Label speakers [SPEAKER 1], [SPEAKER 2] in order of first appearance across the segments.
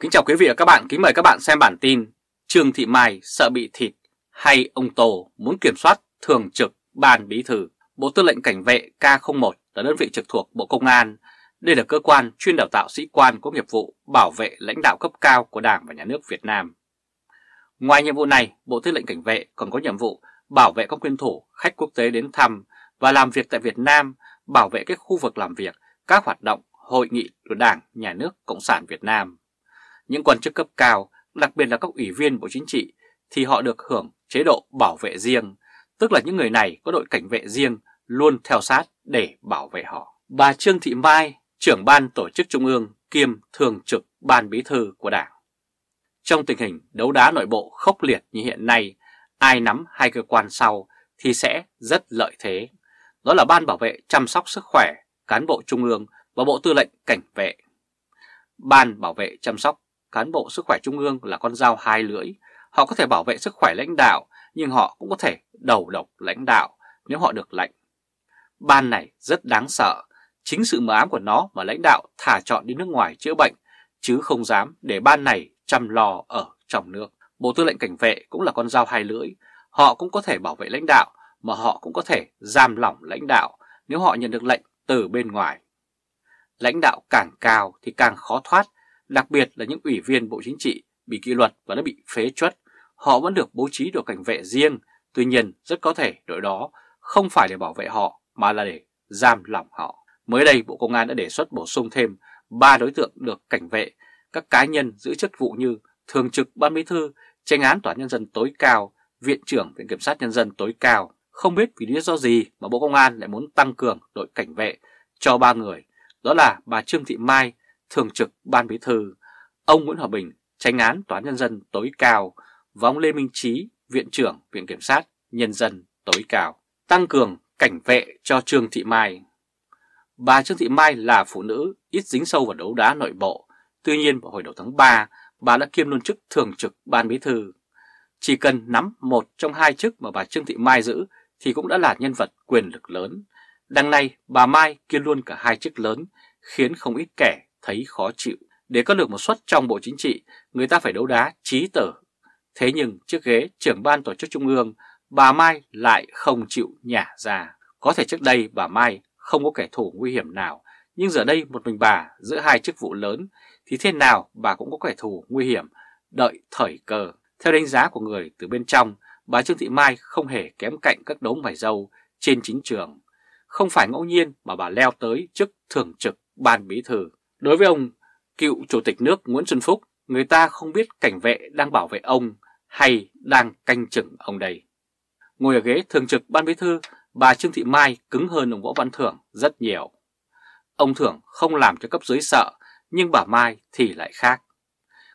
[SPEAKER 1] Kính chào quý vị và các bạn, kính mời các bạn xem bản tin Trương Thị Mai sợ bị thịt hay ông Tổ muốn kiểm soát thường trực ban bí thư Bộ Tư lệnh Cảnh vệ K01 là đơn vị trực thuộc Bộ Công an Đây là cơ quan chuyên đào tạo sĩ quan có nghiệp vụ bảo vệ lãnh đạo cấp cao của Đảng và Nhà nước Việt Nam Ngoài nhiệm vụ này, Bộ Tư lệnh Cảnh vệ còn có nhiệm vụ bảo vệ các nguyên thủ khách quốc tế đến thăm và làm việc tại Việt Nam bảo vệ các khu vực làm việc, các hoạt động, hội nghị của Đảng, Nhà nước, Cộng sản Việt Nam những quan chức cấp cao, đặc biệt là các ủy viên Bộ Chính trị, thì họ được hưởng chế độ bảo vệ riêng, tức là những người này có đội cảnh vệ riêng luôn theo sát để bảo vệ họ. Bà Trương Thị Mai, trưởng ban tổ chức trung ương kiêm thường trực ban bí thư của đảng. Trong tình hình đấu đá nội bộ khốc liệt như hiện nay, ai nắm hai cơ quan sau thì sẽ rất lợi thế. Đó là Ban Bảo vệ Chăm sóc Sức khỏe, Cán bộ Trung ương và Bộ Tư lệnh Cảnh vệ. Ban Bảo vệ Chăm sóc cán bộ sức khỏe trung ương là con dao hai lưỡi. Họ có thể bảo vệ sức khỏe lãnh đạo, nhưng họ cũng có thể đầu độc lãnh đạo nếu họ được lệnh. Ban này rất đáng sợ, chính sự mờ ám của nó mà lãnh đạo thả chọn đi nước ngoài chữa bệnh, chứ không dám để ban này chăm lo ở trong nước. Bộ tư lệnh cảnh vệ cũng là con dao hai lưỡi, họ cũng có thể bảo vệ lãnh đạo, mà họ cũng có thể giam lỏng lãnh đạo nếu họ nhận được lệnh từ bên ngoài. Lãnh đạo càng cao thì càng khó thoát đặc biệt là những ủy viên Bộ Chính trị bị kỷ luật và đã bị phế chuất, họ vẫn được bố trí đội cảnh vệ riêng, tuy nhiên rất có thể đội đó không phải để bảo vệ họ mà là để giam lỏng họ. Mới đây Bộ Công an đã đề xuất bổ sung thêm 3 đối tượng được cảnh vệ, các cá nhân giữ chức vụ như Thường trực Ban Bí thư, tranh án Tòa Nhân dân tối cao, Viện trưởng Viện Kiểm sát Nhân dân tối cao. Không biết vì lý do gì mà Bộ Công an lại muốn tăng cường đội cảnh vệ cho ba người, đó là bà Trương Thị Mai, Thường trực Ban Bí thư, ông Nguyễn Hòa Bình, tránh án Tòa Nhân dân tối cao và ông Lê Minh Trí, Viện trưởng Viện Kiểm sát Nhân dân tối cao, tăng cường cảnh vệ cho Trương Thị Mai. Bà Trương Thị Mai là phụ nữ ít dính sâu vào đấu đá nội bộ, tuy nhiên vào hồi đầu tháng 3, bà đã kiêm luôn chức thường trực Ban Bí thư. Chỉ cần nắm một trong hai chức mà bà Trương Thị Mai giữ thì cũng đã là nhân vật quyền lực lớn. Đằng này, bà Mai kiêm luôn cả hai chức lớn, khiến không ít kẻ thấy khó chịu. Để có được một suất trong Bộ Chính trị, người ta phải đấu đá trí tử. Thế nhưng chiếc ghế trưởng ban tổ chức Trung ương, bà Mai lại không chịu nhả ra. Có thể trước đây bà Mai không có kẻ thù nguy hiểm nào, nhưng giờ đây một mình bà giữa hai chức vụ lớn thì thế nào bà cũng có kẻ thù nguy hiểm, đợi thời cơ. Theo đánh giá của người từ bên trong, bà Trương Thị Mai không hề kém cạnh các đốm vải dâu trên chính trường. Không phải ngẫu nhiên mà bà leo tới chức thường trực ban bí thư. Đối với ông cựu Chủ tịch nước Nguyễn Xuân Phúc, người ta không biết cảnh vệ đang bảo vệ ông hay đang canh chừng ông đây. Ngồi ở ghế thường trực ban bí thư, bà Trương Thị Mai cứng hơn ông Võ Văn Thưởng rất nhiều. Ông Thưởng không làm cho cấp dưới sợ, nhưng bà Mai thì lại khác.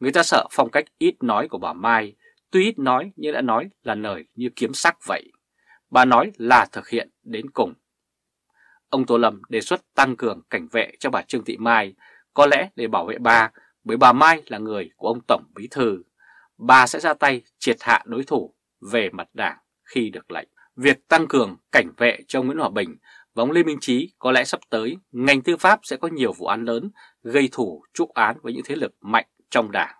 [SPEAKER 1] Người ta sợ phong cách ít nói của bà Mai, tuy ít nói nhưng đã nói là lời như kiếm sắc vậy. Bà nói là thực hiện đến cùng ông Tô Lâm đề xuất tăng cường cảnh vệ cho bà Trương Thị Mai, có lẽ để bảo vệ bà, bởi bà Mai là người của ông Tổng Bí Thư. Bà sẽ ra tay triệt hạ đối thủ về mặt đảng khi được lệnh. Việc tăng cường cảnh vệ cho Nguyễn Hòa Bình và ông Lê Minh Trí có lẽ sắp tới ngành tư pháp sẽ có nhiều vụ án lớn gây thủ trúc án với những thế lực mạnh trong đảng.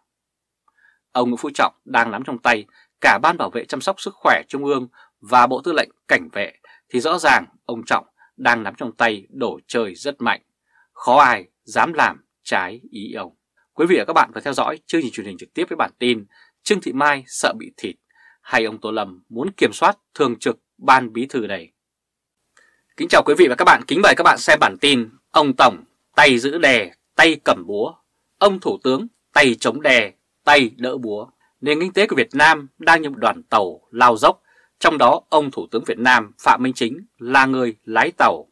[SPEAKER 1] Ông Nguyễn Phú Trọng đang nắm trong tay cả Ban Bảo vệ Chăm sóc Sức khỏe Trung ương và Bộ Tư lệnh Cảnh vệ thì rõ ràng ông Trọng đang nắm trong tay đổ trời rất mạnh. Khó ai dám làm trái ý ông. Quý vị và các bạn vừa theo dõi chương trình truyền hình trực tiếp với bản tin Trương Thị Mai sợ bị thịt hay ông Tô Lâm muốn kiểm soát thường trực ban bí thư này. Kính chào quý vị và các bạn, kính mời các bạn xem bản tin Ông Tổng tay giữ đè, tay cầm búa Ông Thủ tướng tay chống đè, tay đỡ búa Nền kinh tế của Việt Nam đang như một đoàn tàu lao dốc trong đó ông Thủ tướng Việt Nam Phạm Minh Chính là người lái tàu.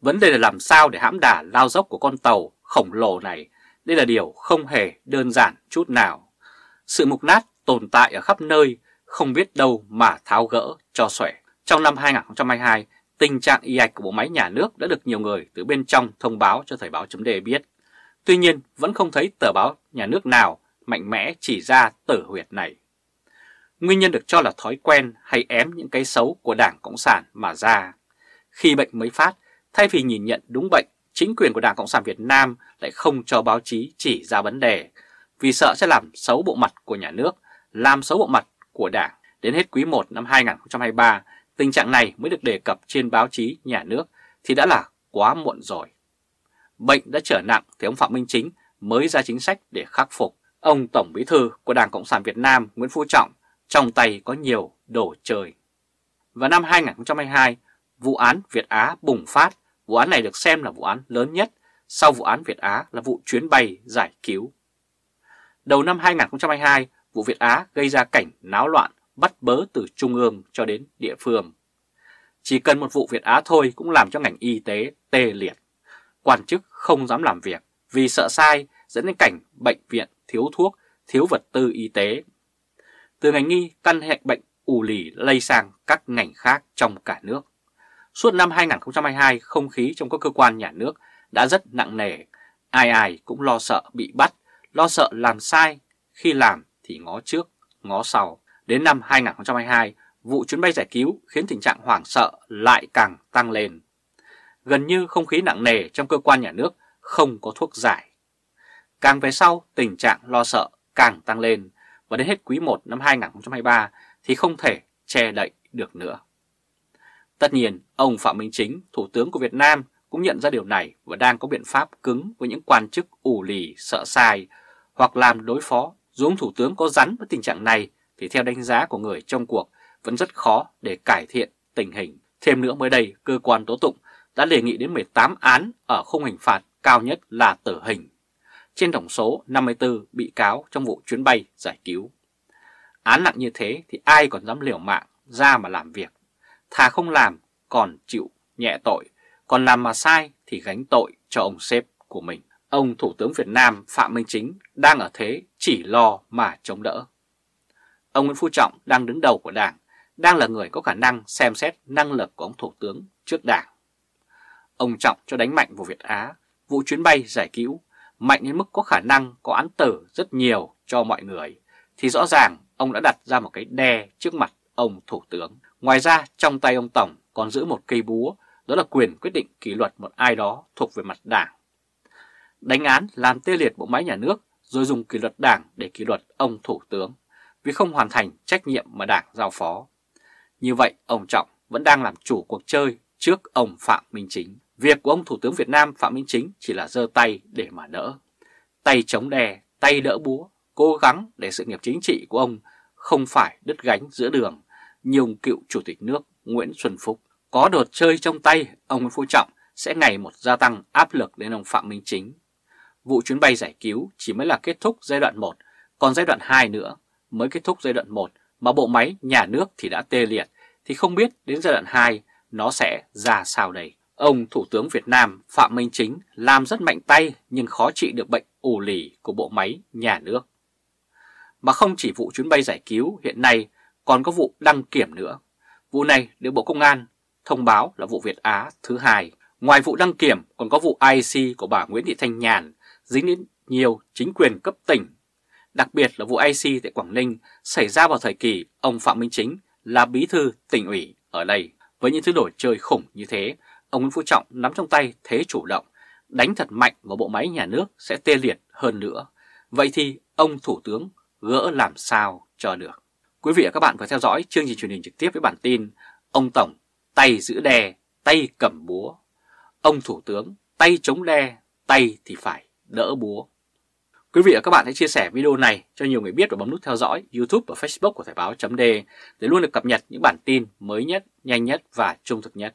[SPEAKER 1] Vấn đề là làm sao để hãm đà lao dốc của con tàu khổng lồ này, đây là điều không hề đơn giản chút nào. Sự mục nát tồn tại ở khắp nơi, không biết đâu mà tháo gỡ cho xòe. Trong năm 2022, tình trạng y ạch của bộ máy nhà nước đã được nhiều người từ bên trong thông báo cho Thời báo chấm đề biết. Tuy nhiên, vẫn không thấy tờ báo nhà nước nào mạnh mẽ chỉ ra tử huyệt này. Nguyên nhân được cho là thói quen hay ém những cái xấu của Đảng Cộng sản mà ra. Khi bệnh mới phát, thay vì nhìn nhận đúng bệnh, chính quyền của Đảng Cộng sản Việt Nam lại không cho báo chí chỉ ra vấn đề, vì sợ sẽ làm xấu bộ mặt của nhà nước, làm xấu bộ mặt của Đảng. Đến hết quý 1 năm 2023, tình trạng này mới được đề cập trên báo chí nhà nước thì đã là quá muộn rồi. Bệnh đã trở nặng thì ông Phạm Minh Chính mới ra chính sách để khắc phục. Ông Tổng Bí thư của Đảng Cộng sản Việt Nam Nguyễn Phú Trọng trong tay có nhiều đồ chơi. Vào năm 2022, vụ án Việt Á bùng phát, vụ án này được xem là vụ án lớn nhất sau vụ án Việt Á là vụ chuyến bay giải cứu. Đầu năm 2022, vụ Việt Á gây ra cảnh náo loạn bắt bớ từ trung ương cho đến địa phương. Chỉ cần một vụ Việt Á thôi cũng làm cho ngành y tế tê liệt. Quan chức không dám làm việc vì sợ sai dẫn đến cảnh bệnh viện thiếu thuốc, thiếu vật tư y tế từ ngành nghi căn hệ bệnh ù lì lây sang các ngành khác trong cả nước. Suốt năm 2022, không khí trong các cơ quan nhà nước đã rất nặng nề, ai ai cũng lo sợ bị bắt, lo sợ làm sai, khi làm thì ngó trước, ngó sau. Đến năm 2022, vụ chuyến bay giải cứu khiến tình trạng hoảng sợ lại càng tăng lên. Gần như không khí nặng nề trong cơ quan nhà nước không có thuốc giải. Càng về sau, tình trạng lo sợ càng tăng lên, và đến hết quý 1 năm 2023 thì không thể che đậy được nữa. Tất nhiên, ông Phạm Minh Chính, Thủ tướng của Việt Nam cũng nhận ra điều này và đang có biện pháp cứng với những quan chức ủ lì, sợ sai hoặc làm đối phó. Dù ông Thủ tướng có rắn với tình trạng này thì theo đánh giá của người trong cuộc vẫn rất khó để cải thiện tình hình. Thêm nữa mới đây, cơ quan tố tụng đã đề nghị đến 18 án ở khung hình phạt cao nhất là tử hình trên tổng số 54 bị cáo trong vụ chuyến bay giải cứu. Án nặng như thế thì ai còn dám liều mạng ra mà làm việc. Thà không làm còn chịu nhẹ tội, còn làm mà sai thì gánh tội cho ông sếp của mình. Ông Thủ tướng Việt Nam Phạm Minh Chính đang ở thế chỉ lo mà chống đỡ. Ông Nguyễn Phú Trọng đang đứng đầu của Đảng, đang là người có khả năng xem xét năng lực của ông Thủ tướng trước Đảng. Ông Trọng cho đánh mạnh vào Việt Á, vụ chuyến bay giải cứu mạnh đến mức có khả năng có án tử rất nhiều cho mọi người, thì rõ ràng ông đã đặt ra một cái đe trước mặt ông Thủ tướng. Ngoài ra, trong tay ông Tổng còn giữ một cây búa, đó là quyền quyết định kỷ luật một ai đó thuộc về mặt đảng. Đánh án làm tê liệt bộ máy nhà nước rồi dùng kỷ luật đảng để kỷ luật ông Thủ tướng vì không hoàn thành trách nhiệm mà đảng giao phó. Như vậy, ông Trọng vẫn đang làm chủ cuộc chơi trước ông Phạm Minh Chính. Việc của ông Thủ tướng Việt Nam Phạm Minh Chính chỉ là giơ tay để mà đỡ. Tay chống đè, tay đỡ búa, cố gắng để sự nghiệp chính trị của ông không phải đứt gánh giữa đường như ông cựu Chủ tịch nước Nguyễn Xuân Phúc. Có đột chơi trong tay, ông Nguyễn Phú Trọng sẽ ngày một gia tăng áp lực đến ông Phạm Minh Chính. Vụ chuyến bay giải cứu chỉ mới là kết thúc giai đoạn 1, còn giai đoạn 2 nữa mới kết thúc giai đoạn 1 mà bộ máy nhà nước thì đã tê liệt thì không biết đến giai đoạn 2 nó sẽ ra sao đây. Ông Thủ tướng Việt Nam Phạm Minh Chính làm rất mạnh tay nhưng khó trị được bệnh ủ lì của bộ máy nhà nước. Mà không chỉ vụ chuyến bay giải cứu hiện nay còn có vụ đăng kiểm nữa. Vụ này được Bộ Công an thông báo là vụ Việt Á thứ hai. Ngoài vụ đăng kiểm còn có vụ IC của bà Nguyễn Thị Thanh Nhàn dính đến nhiều chính quyền cấp tỉnh. Đặc biệt là vụ IC tại Quảng Ninh xảy ra vào thời kỳ ông Phạm Minh Chính là bí thư tỉnh ủy ở đây. Với những thứ đổi chơi khủng như thế ông Nguyễn Phú Trọng nắm trong tay thế chủ động, đánh thật mạnh vào bộ máy nhà nước sẽ tê liệt hơn nữa. Vậy thì ông Thủ tướng gỡ làm sao cho được? Quý vị và các bạn vừa theo dõi chương trình truyền hình trực tiếp với bản tin Ông Tổng tay giữ đè, tay cầm búa. Ông Thủ tướng tay chống đe, tay thì phải đỡ búa. Quý vị và các bạn hãy chia sẻ video này cho nhiều người biết và bấm nút theo dõi YouTube và Facebook của Thời báo.d để luôn được cập nhật những bản tin mới nhất, nhanh nhất và trung thực nhất.